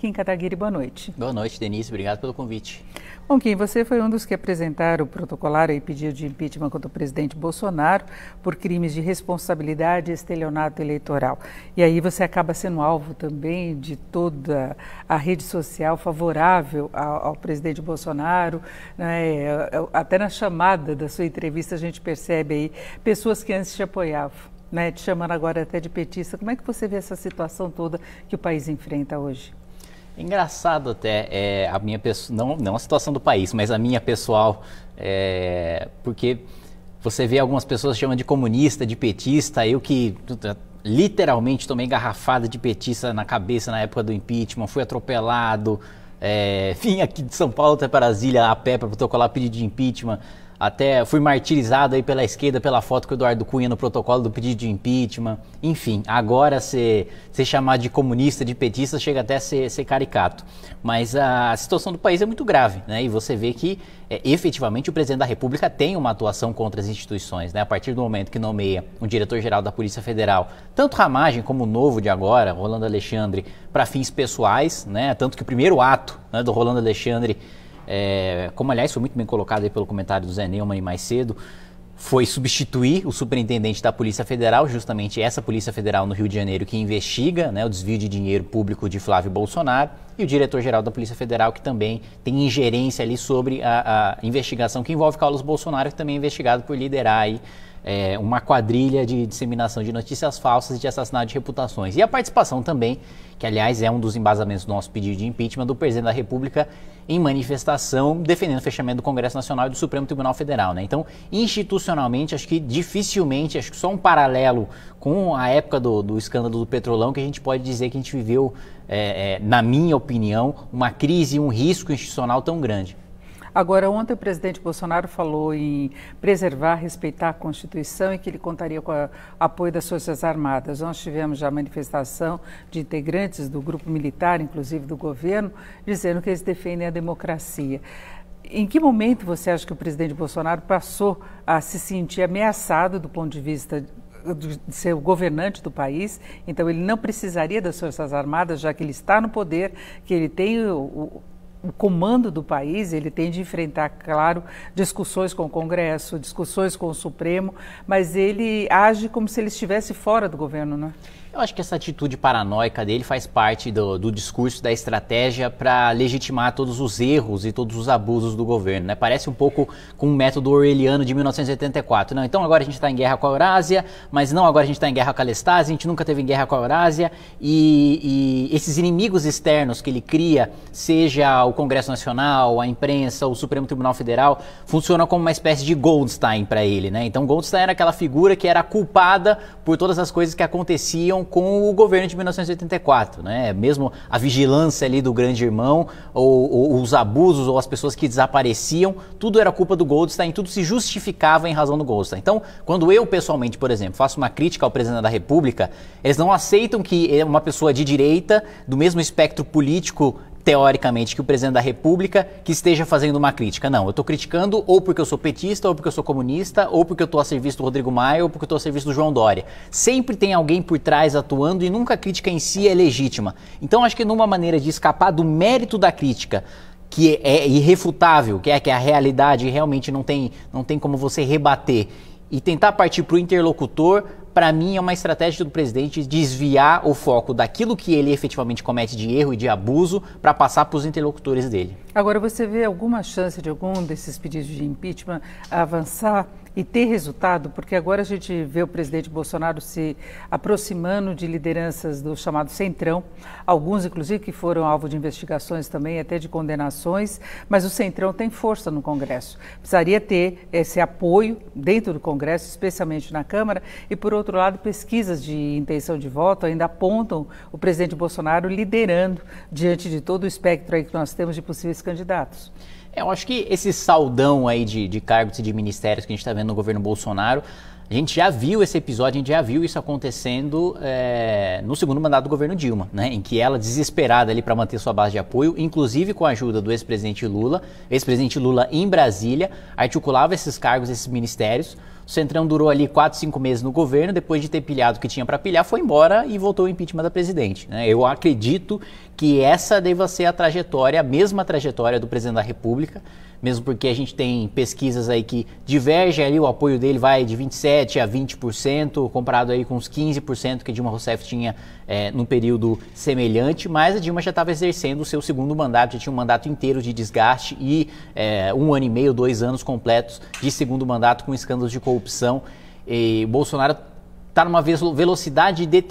Kim Kataguiri, boa noite. Boa noite, Denise. Obrigado pelo convite. Bom, Kim, você foi um dos que apresentaram, o protocolar e pedido de impeachment contra o presidente Bolsonaro por crimes de responsabilidade e estelionato eleitoral. E aí você acaba sendo alvo também de toda a rede social favorável ao, ao presidente Bolsonaro. Né? Até na chamada da sua entrevista a gente percebe aí pessoas que antes te apoiavam. Né, te chamando agora até de petista, como é que você vê essa situação toda que o país enfrenta hoje? É engraçado até é, a minha pessoa, não, não a situação do país, mas a minha pessoal, é, porque você vê algumas pessoas chamando de comunista, de petista, eu que literalmente tomei garrafada de petista na cabeça na época do impeachment, fui atropelado, é, vim aqui de São Paulo até Brasília a pé para protocolar pedido de impeachment. Até fui martirizado aí pela esquerda pela foto que o Eduardo Cunha no protocolo do pedido de impeachment. Enfim, agora ser, ser chamado de comunista, de petista, chega até a ser, ser caricato. Mas a situação do país é muito grave, né? E você vê que é, efetivamente o presidente da República tem uma atuação contra as instituições, né? A partir do momento que nomeia um diretor-geral da Polícia Federal, tanto Ramagem como o novo de agora, Rolando Alexandre, para fins pessoais, né? Tanto que o primeiro ato né, do Rolando Alexandre é, como aliás foi muito bem colocado aí pelo comentário do Zé Neumann mais cedo, foi substituir o superintendente da Polícia Federal, justamente essa Polícia Federal no Rio de Janeiro que investiga né, o desvio de dinheiro público de Flávio Bolsonaro, e o diretor-geral da Polícia Federal, que também tem ingerência ali sobre a, a, investigação que envolve Carlos Bolsonaro, que também é investigado por liderar aí, é, uma quadrilha de disseminação de notícias falsas e de assassinato de reputações. E a participação também, que aliás é um dos embasamentos do nosso pedido de impeachment, do presidente da República em manifestação defendendo o fechamento do Congresso Nacional e do Supremo Tribunal Federal. Né? Então, institucionalmente, acho que dificilmente, acho que só um paralelo com a época do, do escândalo do Petrolão que a gente pode dizer que a gente viveu, é, é, na minha opinião, uma crise, um risco institucional tão grande. Agora, ontem o presidente Bolsonaro falou em preservar, respeitar a Constituição e que ele contaria com o apoio das Forças Armadas. Nós tivemos já manifestação de integrantes do grupo militar, inclusive do governo, dizendo que eles defendem a democracia. Em que momento você acha que o presidente Bolsonaro passou a se sentir ameaçado do ponto de vista de ser o governante do país, então ele não precisaria das Forças Armadas, já que ele está no poder, que ele tem o, o, o comando do país, ele tem de enfrentar, claro, discussões com o Congresso, discussões com o Supremo, mas ele age como se ele estivesse fora do governo, não é? Eu acho que essa atitude paranoica dele faz parte do, do discurso da estratégia para legitimar todos os erros e todos os abusos do governo. Né? Parece um pouco com o método orwelliano de 1984. Não, então agora a gente está em guerra com a Eurásia, mas não agora a gente está em guerra com a Lestásia, a gente nunca teve em guerra com a Eurásia. E, e esses inimigos externos que ele cria, seja o Congresso Nacional, a imprensa, o Supremo Tribunal Federal, funcionam como uma espécie de Goldstein para ele. Né? Então Goldstein era aquela figura que era culpada por todas as coisas que aconteciam relação com o governo de 1984, né? Mesmo a vigilância ali do grande irmão, ou, ou os abusos, ou as pessoas que desapareciam, tudo era culpa do Goldstein, tudo se justificava em razão do Goldstein. Então, quando eu pessoalmente, por exemplo, faço uma crítica ao presidente da República, eles não aceitam que é uma pessoa de direita, do mesmo espectro político teoricamente, que o presidente da República que esteja fazendo uma crítica. Não, eu estou criticando ou porque eu sou petista, ou porque eu sou comunista, ou porque eu estou a serviço do Rodrigo Maia, ou porque eu estou a serviço do João Dória. Sempre tem alguém por trás atuando e nunca a crítica em si é legítima. Então, acho que numa maneira de escapar do mérito da crítica, que é irrefutável, que é que é a realidade realmente não tem, não tem como você rebater, e tentar partir para o interlocutor para mim, é uma estratégia do presidente desviar o foco daquilo que ele efetivamente comete de erro e de abuso para passar para os interlocutores dele. Agora, você vê alguma chance de algum desses pedidos de impeachment avançar e tem resultado, porque agora a gente vê o presidente Bolsonaro se aproximando de lideranças do chamado Centrão, alguns inclusive que foram alvo de investigações também, até de condenações, mas o Centrão tem força no Congresso. Precisaria ter esse apoio dentro do Congresso, especialmente na Câmara, e por outro lado, pesquisas de intenção de voto ainda apontam o presidente Bolsonaro liderando diante de todo o espectro aí que nós temos de possíveis candidatos eu acho que esse saldão aí de, de cargos e de ministérios que a gente está vendo no governo Bolsonaro, a gente já viu esse episódio, a gente já viu isso acontecendo é, no segundo mandato do governo Dilma, né? Em que ela, desesperada ali para manter sua base de apoio, inclusive com a ajuda do ex-presidente Lula, ex-presidente Lula em Brasília, articulava esses cargos, esses ministérios, o Centrão durou ali 4, 5 meses no governo, depois de ter pilhado o que tinha para pilhar, foi embora e voltou o impeachment da presidente. Né? Eu acredito que essa deva ser a trajetória, a mesma trajetória do presidente da República, mesmo porque a gente tem pesquisas aí que divergem ali, o apoio dele vai de 27% a 20%, comparado aí com os 15% que Dilma Rousseff tinha é, num período semelhante, mas a Dilma já estava exercendo o seu segundo mandato, já tinha um mandato inteiro de desgaste e é, um ano e meio, dois anos completos de segundo mandato com escândalos de corrupção corrupção. E Bolsonaro está numa velocidade de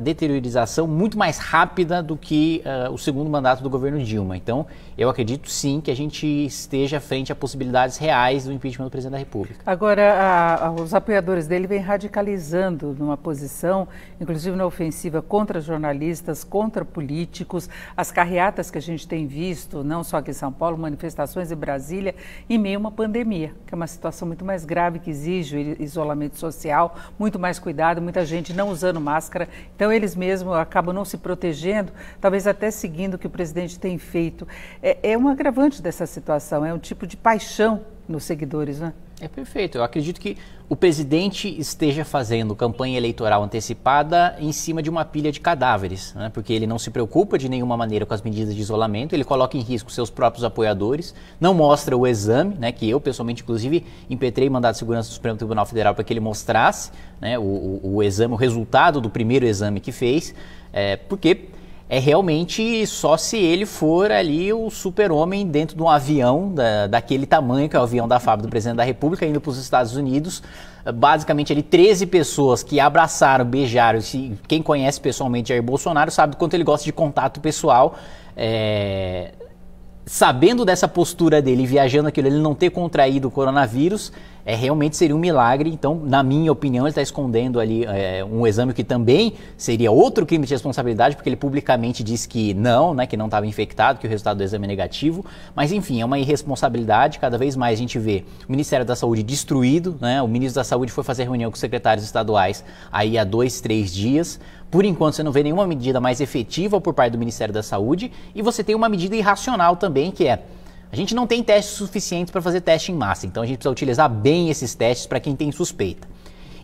deteriorização muito mais rápida do que uh, o segundo mandato do governo Dilma. Então, eu acredito sim que a gente esteja frente a possibilidades reais do impeachment do presidente da República. Agora, a, a, os apoiadores dele vêm radicalizando numa posição, inclusive na ofensiva contra jornalistas, contra políticos, as carreatas que a gente tem visto, não só aqui em São Paulo, manifestações em Brasília, em meio a uma pandemia, que é uma situação muito mais grave, que exige o isolamento social, muito mais cuidado cuidado, muita gente não usando máscara, então eles mesmos acabam não se protegendo, talvez até seguindo o que o presidente tem feito. É, é um agravante dessa situação, é um tipo de paixão nos seguidores, né? É perfeito. Eu acredito que o presidente esteja fazendo campanha eleitoral antecipada em cima de uma pilha de cadáveres, né? porque ele não se preocupa de nenhuma maneira com as medidas de isolamento, ele coloca em risco seus próprios apoiadores, não mostra o exame, né? que eu pessoalmente, inclusive, impetrei mandado de segurança do Supremo Tribunal Federal para que ele mostrasse né? o, o, o exame, o resultado do primeiro exame que fez, é, porque é realmente só se ele for ali o super-homem dentro de um avião da, daquele tamanho, que é o avião da Fábio do presidente da República, indo para os Estados Unidos. Basicamente, ali 13 pessoas que abraçaram, beijaram. Se, quem conhece pessoalmente Jair Bolsonaro sabe do quanto ele gosta de contato pessoal. É, sabendo dessa postura dele, viajando aquilo, ele não ter contraído o coronavírus, é, realmente seria um milagre. Então, na minha opinião, ele está escondendo ali é, um exame que também seria outro crime de responsabilidade, porque ele publicamente disse que não, né, que não estava infectado, que o resultado do exame é negativo. Mas, enfim, é uma irresponsabilidade. Cada vez mais a gente vê o Ministério da Saúde destruído. Né? O ministro da Saúde foi fazer reunião com os secretários estaduais aí há dois, três dias. Por enquanto, você não vê nenhuma medida mais efetiva por parte do Ministério da Saúde. E você tem uma medida irracional também, que é a gente não tem testes suficientes para fazer teste em massa, então a gente precisa utilizar bem esses testes para quem tem suspeita.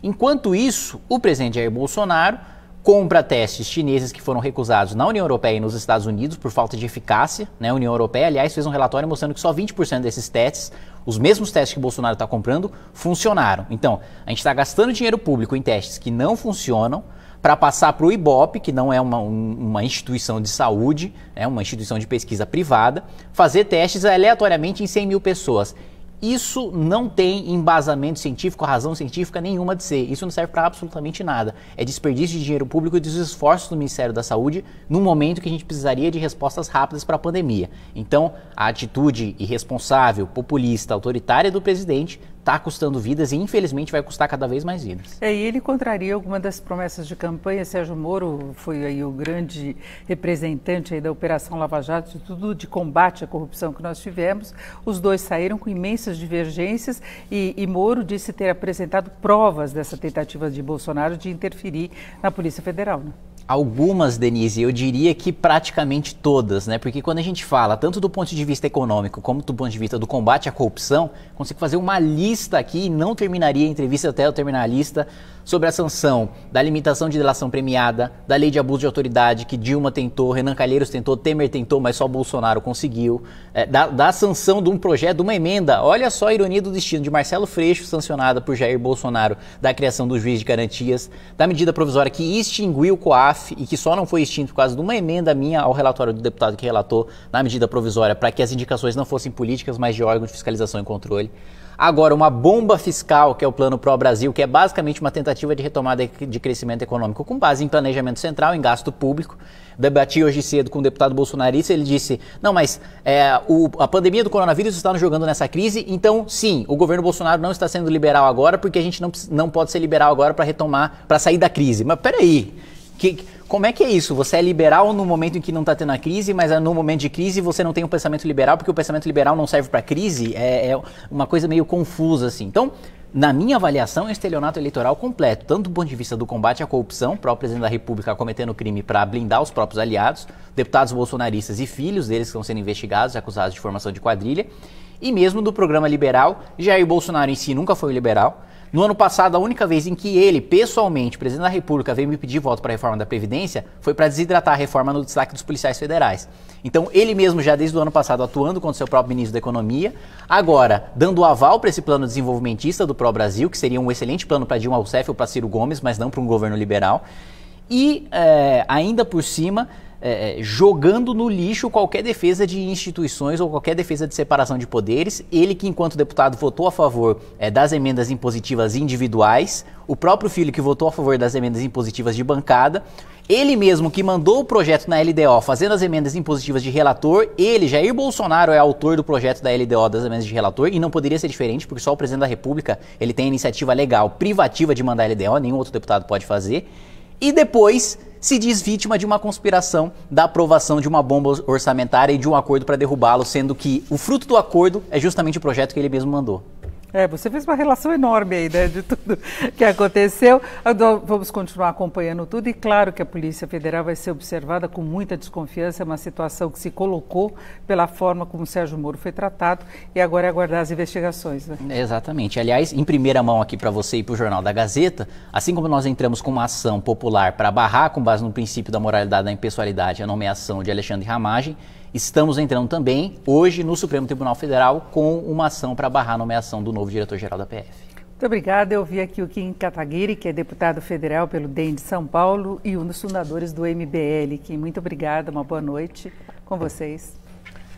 Enquanto isso, o presidente Jair Bolsonaro compra testes chineses que foram recusados na União Europeia e nos Estados Unidos por falta de eficácia. Né? A União Europeia, aliás, fez um relatório mostrando que só 20% desses testes, os mesmos testes que Bolsonaro está comprando, funcionaram. Então, a gente está gastando dinheiro público em testes que não funcionam para passar para o IBOP, que não é uma, uma instituição de saúde, é uma instituição de pesquisa privada, fazer testes aleatoriamente em 100 mil pessoas. Isso não tem embasamento científico, razão científica nenhuma de ser. Isso não serve para absolutamente nada. É desperdício de dinheiro público e dos esforços do Ministério da Saúde num momento que a gente precisaria de respostas rápidas para a pandemia. Então, a atitude irresponsável, populista, autoritária do presidente está custando vidas e infelizmente vai custar cada vez mais vidas. É, e ele contraria alguma das promessas de campanha. Sérgio Moro foi aí o grande representante da Operação Lava Jato, de tudo de combate à corrupção que nós tivemos. Os dois saíram com imensas divergências e, e Moro disse ter apresentado provas dessa tentativa de Bolsonaro de interferir na Polícia Federal. Né? algumas, Denise, eu diria que praticamente todas, né? Porque quando a gente fala tanto do ponto de vista econômico como do ponto de vista do combate à corrupção, consigo fazer uma lista aqui e não terminaria a entrevista até eu terminar a lista sobre a sanção da limitação de delação premiada, da lei de abuso de autoridade que Dilma tentou, Renan Calheiros tentou, Temer tentou, mas só Bolsonaro conseguiu, é, da, da sanção de um projeto, de uma emenda, olha só a ironia do destino, de Marcelo Freixo, sancionada por Jair Bolsonaro, da criação do juiz de garantias, da medida provisória que extinguiu o COAF, e que só não foi extinto por causa de uma emenda minha ao relatório do deputado que relatou na medida provisória para que as indicações não fossem políticas, mas de órgão de fiscalização e controle. Agora, uma bomba fiscal, que é o Plano Pro Brasil, que é basicamente uma tentativa de retomada de crescimento econômico com base em planejamento central, em gasto público. Debati hoje cedo com o deputado bolsonarista, ele disse: não, mas é, o, a pandemia do coronavírus está nos jogando nessa crise, então sim, o governo Bolsonaro não está sendo liberal agora, porque a gente não, não pode ser liberal agora para retomar, para sair da crise. Mas peraí. Que, como é que é isso? Você é liberal no momento em que não está tendo a crise, mas é no momento de crise você não tem um pensamento liberal porque o pensamento liberal não serve para crise? É, é, uma coisa meio confusa assim. Então, na minha avaliação, é estelionato eleitoral completo, tanto do ponto de vista do combate à corrupção, o presidente da República cometendo crime para blindar os próprios aliados, deputados bolsonaristas e filhos deles que estão sendo investigados e acusados de formação de quadrilha, e mesmo do programa liberal, Jair Bolsonaro em si nunca foi liberal no ano passado, a única vez em que ele, pessoalmente, presidente da República, veio me pedir voto para a reforma da Previdência foi para desidratar a reforma no destaque dos policiais federais. Então, ele mesmo, já desde o ano passado, atuando contra o seu próprio ministro da Economia, agora dando aval para esse plano desenvolvimentista do Pró-Brasil, que seria um excelente plano para Dilma Rousseff ou para Ciro Gomes, mas não para um governo liberal. E, é, ainda por cima, é, é, jogando no lixo qualquer defesa de instituições ou qualquer defesa de separação de poderes. Ele que, enquanto deputado, votou a favor é, das emendas impositivas individuais, o próprio filho que votou a favor das emendas impositivas de bancada, ele mesmo que mandou o projeto na LDO fazendo as emendas impositivas de relator, ele, Jair Bolsonaro, é autor do projeto da LDO das emendas de relator e não poderia ser diferente, porque só o presidente da República ele tem a iniciativa legal privativa de mandar a LDO, nenhum outro deputado pode fazer e depois se diz vítima de uma conspiração da aprovação de uma bomba orçamentária e de um acordo para derrubá-lo, sendo que o fruto do acordo é justamente o projeto que ele mesmo mandou. É, você fez uma relação enorme aí, né, de tudo que aconteceu. Vamos continuar acompanhando tudo e claro que a Polícia Federal vai ser observada com muita desconfiança, é uma situação que se colocou pela forma como Sérgio Moro foi tratado e agora é aguardar as investigações, né? Exatamente. Aliás, em primeira mão aqui para você e para o Jornal da Gazeta, assim como nós entramos com uma ação popular para barrar, com base no princípio da moralidade da impessoalidade, a nomeação de Alexandre Ramagem, Estamos entrando também, hoje, no Supremo Tribunal Federal com uma ação para barrar a nomeação do novo diretor-geral da PF. Muito obrigada. Eu vi aqui o Kim Kataguiri, que é deputado federal pelo DEM de São Paulo e um dos fundadores do MBL. Kim, muito obrigada, uma boa noite com vocês.